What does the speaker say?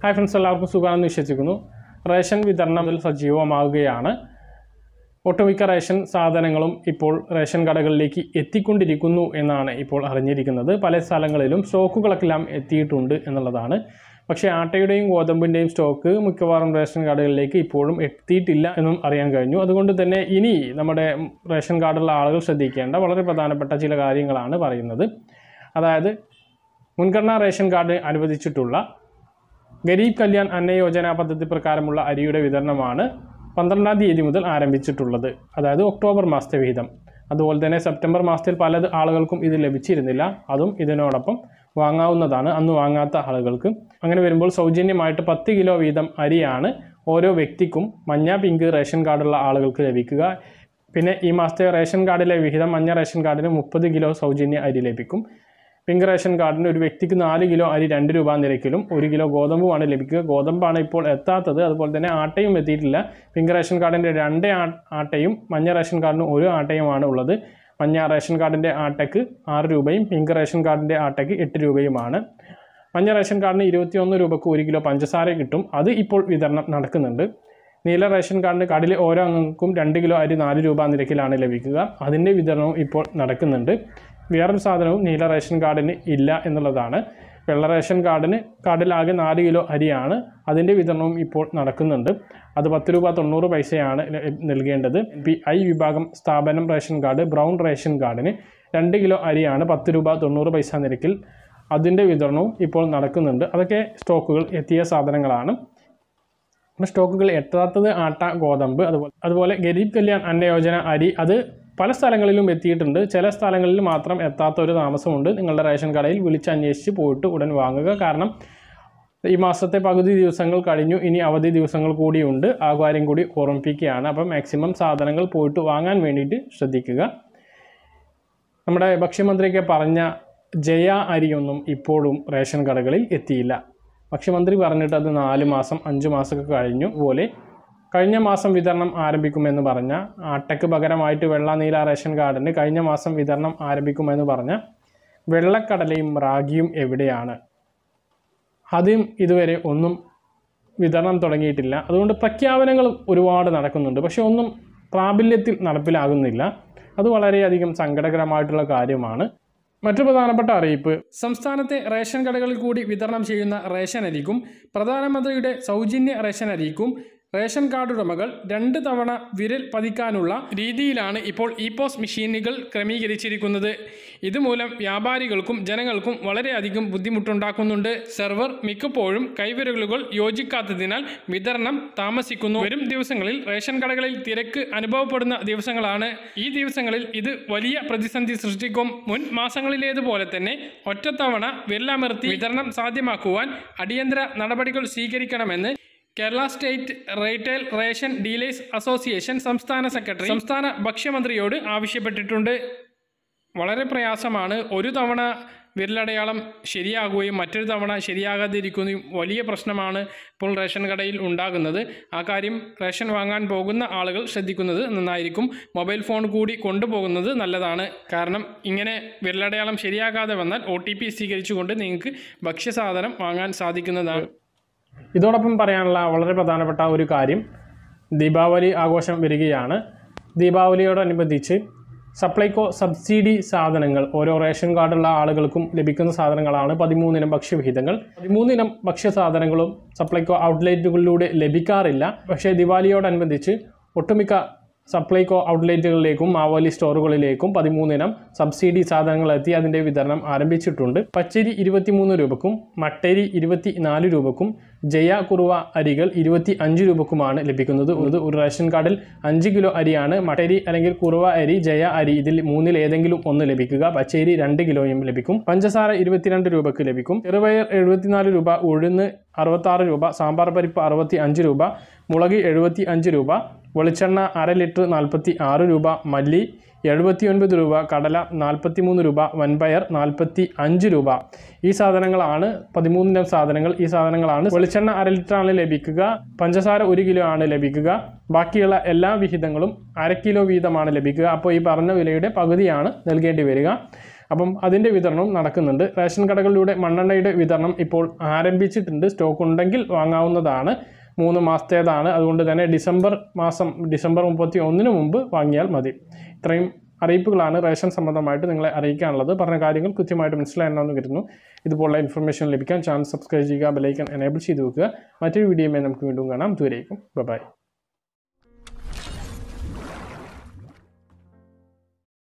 hi friends എല്ലാവർക്കും സുഖമാണെന്ന് വിശ്വസിക്കുന്നു റേഷൻ വിതരണം സജീവമാവുകയാണ് ഒട്ടുമിക്ക റേഷൻ സാധനങ്ങളും ഇപ്പോൾ റേഷൻ കടകളിലേക്ക് എത്തിക്കൊണ്ടിരിക്കുന്നു എന്നാണ് ഇപ്പോൾ അറിഞ്ഞിരിക്കുന്നത് പല സ്ഥലങ്ങളിലും സ്റ്റോക്കുകളെല്ലാം എത്തിയിട്ടുണ്ട് എന്നുള്ളതാണ് പക്ഷേ ആട്ടയുടെയും ഗോതമ്പിൻ്റെയും സ്റ്റോക്ക് മിക്കവാറും റേഷൻ കാർഡുകളിലേക്ക് ഇപ്പോഴും എത്തിയിട്ടില്ല എന്നും അറിയാൻ കഴിഞ്ഞു അതുകൊണ്ട് തന്നെ ഇനി നമ്മുടെ റേഷൻ കാർഡുള്ള ആളുകൾ ശ്രദ്ധിക്കേണ്ട വളരെ പ്രധാനപ്പെട്ട ചില കാര്യങ്ങളാണ് പറയുന്നത് അതായത് മുൻഗണനാ റേഷൻ കാർഡ് അനുവദിച്ചിട്ടുള്ള ഗരീബ് കല്യാൺ യോജന പദ്ധതി പ്രകാരമുള്ള അരിയുടെ വിതരണമാണ് പന്ത്രണ്ടാം തീയതി മുതൽ ആരംഭിച്ചിട്ടുള്ളത് അതായത് ഒക്ടോബർ മാസത്തെ വിഹിതം അതുപോലെ തന്നെ സെപ്റ്റംബർ മാസത്തിൽ പല ആളുകൾക്കും ഇത് ലഭിച്ചിരുന്നില്ല അതും ഇതിനോടൊപ്പം വാങ്ങാവുന്നതാണ് അന്ന് വാങ്ങാത്ത ആളുകൾക്ക് അങ്ങനെ വരുമ്പോൾ സൗജന്യമായിട്ട് പത്ത് കിലോ വീതം അരിയാണ് ഓരോ വ്യക്തിക്കും മഞ്ഞ പിങ്ക് റേഷൻ കാർഡുള്ള ആളുകൾക്ക് ലഭിക്കുക പിന്നെ ഈ മാസത്തെ റേഷൻ കാർഡിലെ വിഹിതം മഞ്ഞ റേഷൻ കാർഡിന് മുപ്പത് കിലോ സൗജന്യ അരി ലഭിക്കും പിങ്ക് റേഷൻ കാർഡിന് ഒരു വ്യക്തിക്ക് നാല് കിലോ അരി രണ്ട് രൂപ നിരക്കിലും ഒരു കിലോ ഗോതമ്പുമാണ് ലഭിക്കുക ഗോതമ്പാണ് ഇപ്പോൾ എത്താത്തത് അതുപോലെ തന്നെ ആട്ടയും എത്തിയിട്ടില്ല പിങ്ക് റേഷൻ കാർഡിൻ്റെ രണ്ട് ആട്ടയും മഞ്ഞ റേഷൻ കാർഡിന് ഒരു ആട്ടയുമാണ് ഉള്ളത് മഞ്ഞ റേഷൻ കാർഡിൻ്റെ ആട്ടയ്ക്ക് ആറ് രൂപയും പിങ്ക് റേഷൻ കാർഡിൻ്റെ ആട്ടയ്ക്ക് എട്ട് രൂപയുമാണ് മഞ്ഞ റേഷൻ കാർഡിന് ഇരുപത്തിയൊന്ന് രൂപക്ക് ഒരു കിലോ പഞ്ചസാര കിട്ടും അത് ഇപ്പോൾ വിതരണം നടക്കുന്നുണ്ട് നീല റേഷൻ കാർഡിന് കടലിൽ ഓരോ അംഗങ്ങൾക്കും രണ്ട് കിലോ അരി നാല് രൂപ നിരക്കിലാണ് ലഭിക്കുക അതിൻ്റെ വിതരണവും ഇപ്പോൾ നടക്കുന്നുണ്ട് വേറൊരു സാധനവും നീല റേഷൻ കാർഡിന് ഇല്ല എന്നുള്ളതാണ് വെള്ള റേഷൻ കാർഡിന് കാർഡിലാകെ നാല് കിലോ അരിയാണ് അതിൻ്റെ വിതരണവും ഇപ്പോൾ നടക്കുന്നുണ്ട് അത് പത്ത് രൂപ തൊണ്ണൂറ് പൈസയാണ് നൽകേണ്ടത് പി ഐ വിഭാഗം സ്ഥാപനം റേഷൻ കാർഡ് ബ്രൗൺ റേഷൻ കാർഡിന് രണ്ട് കിലോ അരിയാണ് പത്ത് രൂപ തൊണ്ണൂറ് പൈസ നിരക്കിൽ അതിൻ്റെ വിതരണവും ഇപ്പോൾ നടക്കുന്നുണ്ട് അതൊക്കെ സ്റ്റോക്കുകൾ എത്തിയ സാധനങ്ങളാണ് സ്റ്റോക്കുകൾ എത്താത്തത് ആട്ട ഗോതമ്പ് അതുപോലെ അതുപോലെ ഗരീബ് കല്യാൺ അന്നയോജന അരി അത് പല സ്ഥലങ്ങളിലും എത്തിയിട്ടുണ്ട് ചില സ്ഥലങ്ങളിൽ മാത്രം എത്താത്ത ഒരു താമസമുണ്ട് നിങ്ങളുടെ റേഷൻ കടയിൽ വിളിച്ചന്വേഷിച്ച് പോയിട്ട് ഉടൻ വാങ്ങുക കാരണം ഈ മാസത്തെ പകുതി ദിവസങ്ങൾ കഴിഞ്ഞു ഇനി അവധി ദിവസങ്ങൾ കൂടിയുണ്ട് ആ കാര്യം കൂടി ഓർമ്മിപ്പിക്കുകയാണ് അപ്പം മാക്സിമം സാധനങ്ങൾ പോയിട്ട് വാങ്ങാൻ വേണ്ടിയിട്ട് ശ്രദ്ധിക്കുക നമ്മുടെ ഭക്ഷ്യമന്ത്രിയൊക്കെ പറഞ്ഞ ജയ അരിയൊന്നും ഇപ്പോഴും റേഷൻ കടകളിൽ എത്തിയില്ല ഭക്ഷ്യമന്ത്രി പറഞ്ഞിട്ട് അത് നാല് മാസം അഞ്ച് മാസമൊക്കെ കഴിഞ്ഞു പോലെ കഴിഞ്ഞ മാസം വിതരണം ആരംഭിക്കുമെന്ന് പറഞ്ഞ അട്ടയ്ക്ക് പകരമായിട്ട് വെള്ളനീല റേഷൻ കാർഡിന് കഴിഞ്ഞ മാസം വിതരണം ആരംഭിക്കുമെന്ന് പറഞ്ഞ വെള്ളക്കടലയും റാഗിയും എവിടെയാണ് ആദ്യം ഇതുവരെ ഒന്നും വിതരണം തുടങ്ങിയിട്ടില്ല അതുകൊണ്ട് പ്രഖ്യാപനങ്ങളും ഒരുപാട് നടക്കുന്നുണ്ട് പക്ഷേ ഒന്നും പ്രാബല്യത്തിൽ നടപ്പിലാകുന്നില്ല അത് വളരെയധികം സങ്കടകരമായിട്ടുള്ള കാര്യമാണ് മറ്റു പ്രധാനപ്പെട്ട അറിയിപ്പ് സംസ്ഥാനത്തെ റേഷൻ കടകളിൽ കൂടി വിതരണം ചെയ്യുന്ന റേഷൻ അരിക്കും പ്രധാനമന്ത്രിയുടെ സൗജന്യ റേഷൻ അരിക്കും റേഷൻ കാർഡ് ഉടമകൾ രണ്ട് തവണ വിരൽ പതിക്കാനുള്ള രീതിയിലാണ് ഇപ്പോൾ ഇ പോസ് മെഷീനുകൾ ക്രമീകരിച്ചിരിക്കുന്നത് ഇതുമൂലം വ്യാപാരികൾക്കും ജനങ്ങൾക്കും വളരെയധികം ബുദ്ധിമുട്ടുണ്ടാക്കുന്നുണ്ട് സെർവർ മിക്കപ്പോഴും കൈവിരലുകൾ യോജിക്കാത്തതിനാൽ വിതരണം താമസിക്കുന്നു വരും ദിവസങ്ങളിൽ റേഷൻ കടകളിൽ തിരക്ക് അനുഭവപ്പെടുന്ന ദിവസങ്ങളാണ് ഈ ദിവസങ്ങളിൽ ഇത് വലിയ പ്രതിസന്ധി സൃഷ്ടിക്കും മുൻ മാസങ്ങളിലേതുപോലെ തന്നെ ഒറ്റത്തവണ വിരലമർത്തി വിതരണം സാധ്യമാക്കുവാൻ അടിയന്തര നടപടികൾ സ്വീകരിക്കണമെന്ന് Kerala state retail ration dealers association സംസ്ഥാന സെക്രട്ടറി സംസ്ഥാന ഭക്ഷ്യമന്ത്രിയോട് ആവശ്യപ്പെട്ടിട്ടുണ്ട് വളരെ പ്രയാസമാണ് ഒരു തവണ വിരലടയാളം ശരിയാകുകയും മറ്റൊരു തവണ ശരിയാകാതിരിക്കുകയും വലിയ പ്രശ്നമാണ് ഇപ്പോൾ റേഷൻ കടയിൽ ഉണ്ടാകുന്നത് ആ കാര്യം റേഷൻ വാങ്ങാൻ പോകുന്ന ആളുകൾ ശ്രദ്ധിക്കുന്നത് നന്നായിരിക്കും മൊബൈൽ ഫോൺ കൂടി കൊണ്ടുപോകുന്നത് നല്ലതാണ് കാരണം ഇങ്ങനെ വിരലടയാളം ശരിയാകാതെ വന്നാൽ ഒ സ്വീകരിച്ചുകൊണ്ട് നിങ്ങൾക്ക് ഭക്ഷ്യസാധനം വാങ്ങാൻ സാധിക്കുന്നതാണ് ഇതോടൊപ്പം പറയാനുള്ള വളരെ പ്രധാനപ്പെട്ട ഒരു കാര്യം ദീപാവലി ആഘോഷം വരികയാണ് ദീപാവലിയോടനുബന്ധിച്ച് സപ്ലൈകോ സബ്സിഡി സാധനങ്ങൾ ഓരോ റേഷൻ കാർഡുള്ള ആളുകൾക്കും ലഭിക്കുന്ന സാധനങ്ങളാണ് പതിമൂന്നിനം ഭക്ഷ്യവിഹിതങ്ങൾ പതിമൂന്നിനം ഭക്ഷ്യസാധനങ്ങളും സപ്ലൈകോ ഔട്ട്ലെറ്റുകളിലൂടെ ലഭിക്കാറില്ല പക്ഷേ ദിവാലിയോടനുബന്ധിച്ച് ഒട്ടുമിക്ക സപ്ലൈകോ ഔട്ട്ലെറ്റുകളിലേക്കും മാവോലി സ്റ്റോറുകളിലേക്കും പതിമൂന്നിനം സബ്സിഡി സാധനങ്ങൾ എത്തി അതിൻ്റെ വിതരണം ആരംഭിച്ചിട്ടുണ്ട് പച്ചരി ഇരുപത്തിമൂന്ന് രൂപക്കും മട്ടരി ഇരുപത്തി നാല് രൂപക്കും ജയ കുറുവ അരികൾ ഇരുപത്തി അഞ്ച് രൂപക്കുമാണ് ലഭിക്കുന്നത് ഒരു റേഷൻ കാർഡിൽ അഞ്ച് കിലോ അരിയാണ് മട്ടരി അല്ലെങ്കിൽ കുറുവ അരി ജയ അരി ഇതിൽ മൂന്നിൽ ഏതെങ്കിലും ഒന്ന് ലഭിക്കുക പച്ചരി രണ്ട് കിലോയും ലഭിക്കും പഞ്ചസാര ഇരുപത്തിരണ്ട് രൂപക്ക് ലഭിക്കും ചെറുപയർ എഴുപത്തിനാല് രൂപ ഉഴുന്ന് അറുപത്താറ് രൂപ സാമ്പാർ പരിപ്പ് അറുപത്തി രൂപ മുളക് എഴുപത്തി അഞ്ച് രൂപ വെളിച്ചെണ്ണ അര ലിറ്റർ നാൽപ്പത്തി ആറ് രൂപ മല്ലി എഴുപത്തിയൊൻപത് രൂപ കടല നാൽപ്പത്തി മൂന്ന് രൂപ വൻപയർ നാൽപ്പത്തി അഞ്ച് രൂപ ഈ സാധനങ്ങളാണ് പതിമൂന്നിനം സാധനങ്ങൾ ഈ സാധനങ്ങളാണ് വെളിച്ചെണ്ണ അര ലിറ്ററാണ് ലഭിക്കുക പഞ്ചസാര ഒരു കിലോ ആണ് ലഭിക്കുക ബാക്കിയുള്ള എല്ലാ വിഹിതങ്ങളും അര കിലോ വീതമാണ് ലഭിക്കുക അപ്പോൾ ഈ പറഞ്ഞ വിലയുടെ പകുതിയാണ് നൽകേണ്ടി വരിക അപ്പം അതിൻ്റെ വിതരണവും നടക്കുന്നുണ്ട് റേഷൻ കടകളിലൂടെ മണ്ണെണ്ണയുടെ വിതരണം ഇപ്പോൾ ആരംഭിച്ചിട്ടുണ്ട് സ്റ്റോക്ക് ഉണ്ടെങ്കിൽ വാങ്ങാവുന്നതാണ് മൂന്ന് മാസത്തേതാണ് അതുകൊണ്ട് തന്നെ ഡിസംബർ മാസം ഡിസംബർ മുപ്പത്തി ഒന്നിന് മുമ്പ് വാങ്ങിയാൽ മതി ഇത്രയും അറിയിപ്പുകളാണ് റേഷൻ സംബന്ധമായിട്ട് നിങ്ങളെ അറിയിക്കാനുള്ളത് പറഞ്ഞ കാര്യങ്ങൾ കൃത്യമായിട്ട് മനസ്സിലായെന്നു കരുതുന്നു ഇതുപോലുള്ള ഇൻഫർമേഷൻ ലഭിക്കാൻ ചാനൽ സബ്സ്ക്രൈബ് ചെയ്യുക ബെലൈക്കൻ എനേബിൾ ചെയ്ത് വെക്കുക മറ്റൊരു വീഡിയോയുമായി നമുക്ക് വീണ്ടും കാണാം ദൂരേക്കും ബൈ